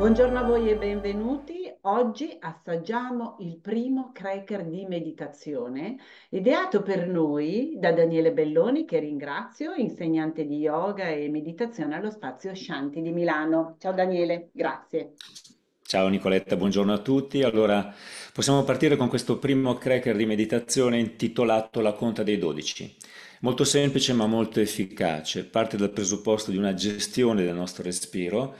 Buongiorno a voi e benvenuti. Oggi assaggiamo il primo cracker di meditazione ideato per noi da Daniele Belloni, che ringrazio, insegnante di yoga e meditazione allo spazio Shanti di Milano. Ciao Daniele, grazie. Ciao Nicoletta, buongiorno a tutti. Allora, possiamo partire con questo primo cracker di meditazione intitolato La conta dei dodici. Molto semplice ma molto efficace, parte dal presupposto di una gestione del nostro respiro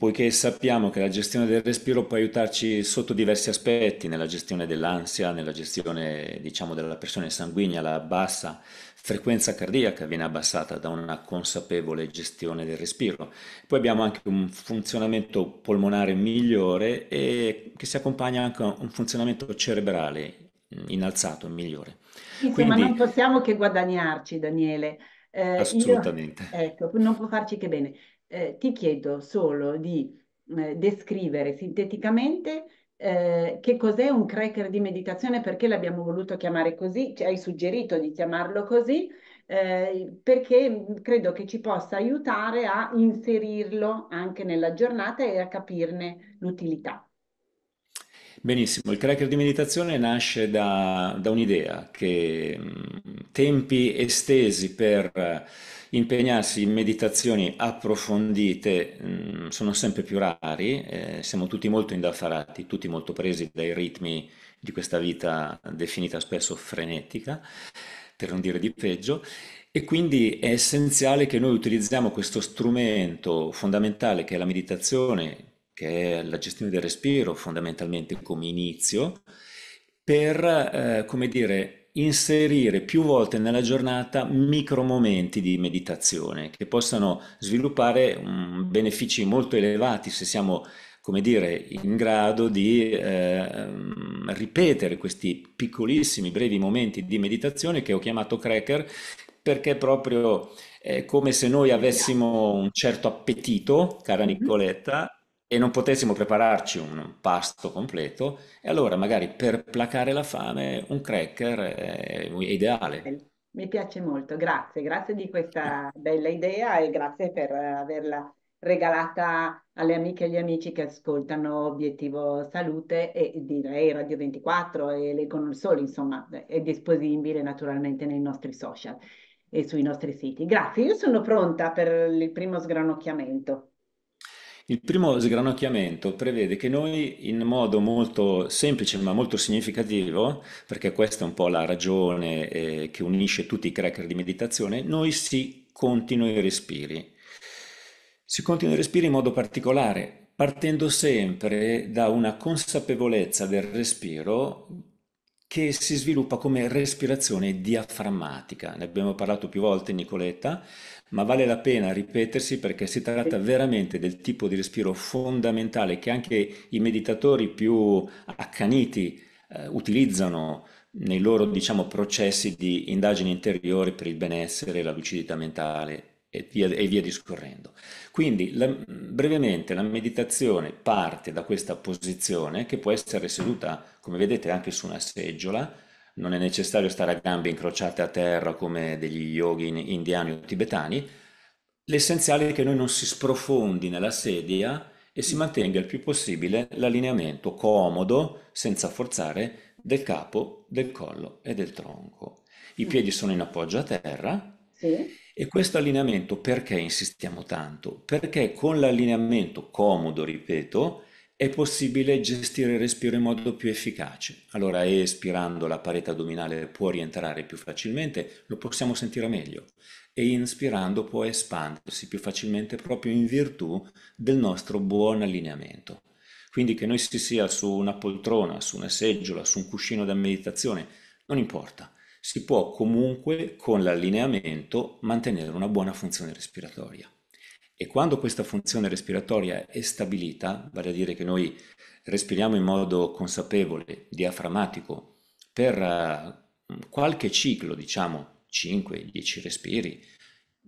poiché sappiamo che la gestione del respiro può aiutarci sotto diversi aspetti, nella gestione dell'ansia, nella gestione diciamo, della pressione sanguigna, la bassa frequenza cardiaca viene abbassata da una consapevole gestione del respiro. Poi abbiamo anche un funzionamento polmonare migliore e che si accompagna anche a un funzionamento cerebrale innalzato, migliore. Sì, Quindi, ma non possiamo che guadagnarci, Daniele. Eh, Assolutamente. Io, ecco, non può farci che bene eh, ti chiedo solo di eh, descrivere sinteticamente eh, che cos'è un cracker di meditazione, perché l'abbiamo voluto chiamare così, ci hai suggerito di chiamarlo così, eh, perché credo che ci possa aiutare a inserirlo anche nella giornata e a capirne l'utilità. Benissimo, il cracker di meditazione nasce da, da un'idea che mm, tempi estesi per eh, impegnarsi in meditazioni approfondite mm, sono sempre più rari, eh, siamo tutti molto indaffarati, tutti molto presi dai ritmi di questa vita definita spesso frenetica, per non dire di peggio, e quindi è essenziale che noi utilizziamo questo strumento fondamentale che è la meditazione che è la gestione del respiro fondamentalmente come inizio, per, eh, come dire, inserire più volte nella giornata micro momenti di meditazione che possano sviluppare um, benefici molto elevati se siamo come dire, in grado di eh, ripetere questi piccolissimi, brevi momenti di meditazione che ho chiamato cracker perché proprio è come se noi avessimo un certo appetito, cara Nicoletta, e non potessimo prepararci un pasto completo, e allora magari per placare la fame un cracker è ideale. Mi piace molto, grazie, grazie di questa bella idea e grazie per averla regalata alle amiche e agli amici che ascoltano Obiettivo Salute e direi Radio 24 e Leggo non sole, insomma, è disponibile naturalmente nei nostri social e sui nostri siti. Grazie, io sono pronta per il primo sgranocchiamento. Il primo sgranocchiamento prevede che noi in modo molto semplice ma molto significativo, perché questa è un po' la ragione eh, che unisce tutti i cracker di meditazione, noi si contino i respiri. Si continua i respiri in modo particolare, partendo sempre da una consapevolezza del respiro che si sviluppa come respirazione diaframmatica. Ne abbiamo parlato più volte Nicoletta, ma vale la pena ripetersi perché si tratta veramente del tipo di respiro fondamentale che anche i meditatori più accaniti eh, utilizzano nei loro diciamo, processi di indagine interiore per il benessere la lucidità mentale e via, e via discorrendo. Quindi la, brevemente la meditazione parte da questa posizione che può essere seduta, come vedete, anche su una seggiola, non è necessario stare a gambe incrociate a terra come degli yogi indiani o tibetani, l'essenziale è che noi non si sprofondi nella sedia e si mantenga il più possibile l'allineamento comodo, senza forzare, del capo, del collo e del tronco. I piedi sono in appoggio a terra, e questo allineamento perché insistiamo tanto? Perché con l'allineamento comodo, ripeto, è possibile gestire il respiro in modo più efficace. Allora, espirando la parete addominale può rientrare più facilmente, lo possiamo sentire meglio. E inspirando può espandersi più facilmente proprio in virtù del nostro buon allineamento. Quindi che noi si sia su una poltrona, su una seggiola, su un cuscino da meditazione, non importa si può comunque con l'allineamento mantenere una buona funzione respiratoria. E quando questa funzione respiratoria è stabilita, vale a dire che noi respiriamo in modo consapevole, diaframmatico, per eh, qualche ciclo, diciamo 5-10 respiri,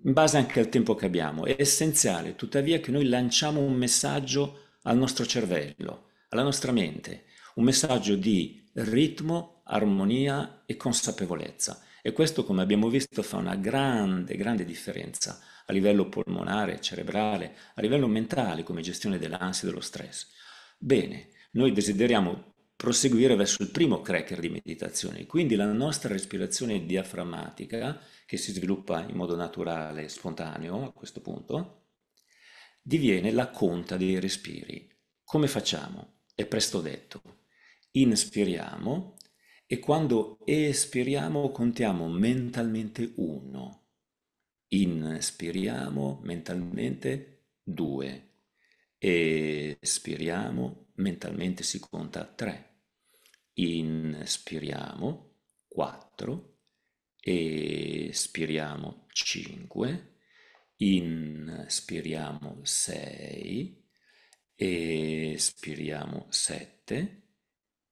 in base anche al tempo che abbiamo, è essenziale tuttavia che noi lanciamo un messaggio al nostro cervello, alla nostra mente, un messaggio di ritmo, armonia e consapevolezza. E questo, come abbiamo visto, fa una grande, grande differenza a livello polmonare, cerebrale, a livello mentale, come gestione dell'ansia e dello stress. Bene, noi desideriamo proseguire verso il primo cracker di meditazione, quindi la nostra respirazione diaframmatica, che si sviluppa in modo naturale e spontaneo a questo punto, diviene la conta dei respiri. Come facciamo? È presto detto inspiriamo e quando espiriamo contiamo mentalmente uno. inspiriamo mentalmente due. espiriamo mentalmente si conta tre. inspiriamo quattro. espiriamo cinque. inspiriamo sei. espiriamo sette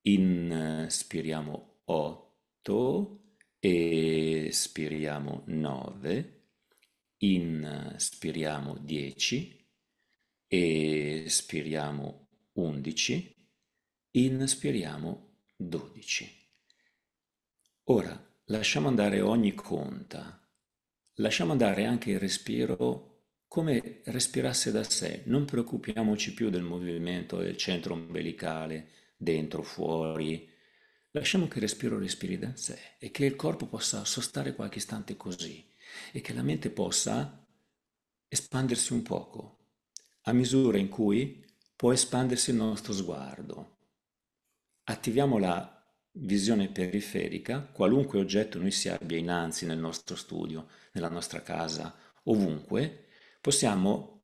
inspiriamo eh, 8, espiriamo 9, inspiriamo eh, 10, espiriamo 11, inspiriamo 12. Ora lasciamo andare ogni conta, lasciamo andare anche il respiro come respirasse da sé, non preoccupiamoci più del movimento del centro ombelicale, dentro, fuori. Lasciamo che il respiro respiri da sé e che il corpo possa sostare qualche istante così e che la mente possa espandersi un poco, a misura in cui può espandersi il nostro sguardo. Attiviamo la visione periferica, qualunque oggetto noi si abbia innanzi nel nostro studio, nella nostra casa, ovunque, possiamo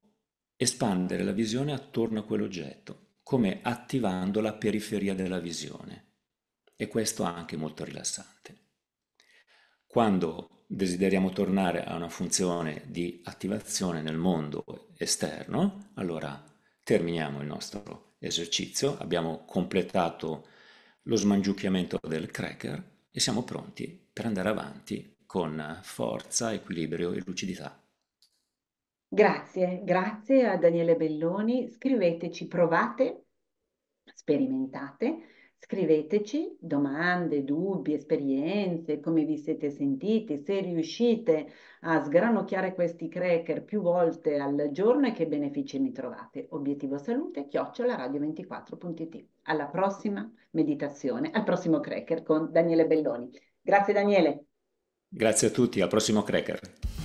espandere la visione attorno a quell'oggetto come attivando la periferia della visione. E questo anche molto rilassante. Quando desideriamo tornare a una funzione di attivazione nel mondo esterno, allora terminiamo il nostro esercizio, abbiamo completato lo smangiucchiamento del cracker e siamo pronti per andare avanti con forza, equilibrio e lucidità. Grazie, grazie a Daniele Belloni. Scriveteci, provate, sperimentate. Scriveteci domande, dubbi, esperienze, come vi siete sentiti, se riuscite a sgranocchiare questi cracker più volte al giorno e che benefici ne trovate. Obiettivo salute, chiocciola radio24.it. Alla prossima meditazione, al prossimo cracker con Daniele Belloni. Grazie Daniele. Grazie a tutti, al prossimo cracker.